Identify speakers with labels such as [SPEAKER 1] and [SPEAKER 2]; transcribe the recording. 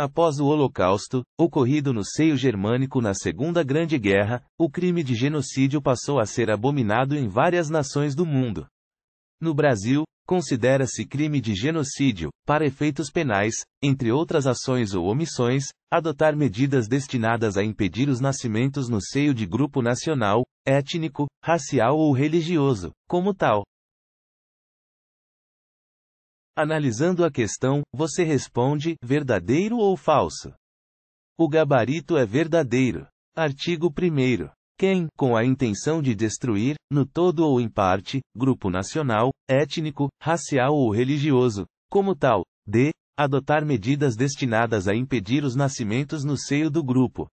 [SPEAKER 1] Após o Holocausto, ocorrido no seio germânico na Segunda Grande Guerra, o crime de genocídio passou a ser abominado em várias nações do mundo. No Brasil, considera-se crime de genocídio, para efeitos penais, entre outras ações ou omissões, adotar medidas destinadas a impedir os nascimentos no seio de grupo nacional, étnico, racial ou religioso, como tal, Analisando a questão, você responde: verdadeiro ou falso? O gabarito é verdadeiro. Artigo 1. Quem, com a intenção de destruir, no todo ou em parte, grupo nacional, étnico, racial ou religioso, como tal, d. adotar medidas destinadas a impedir os nascimentos no seio do grupo,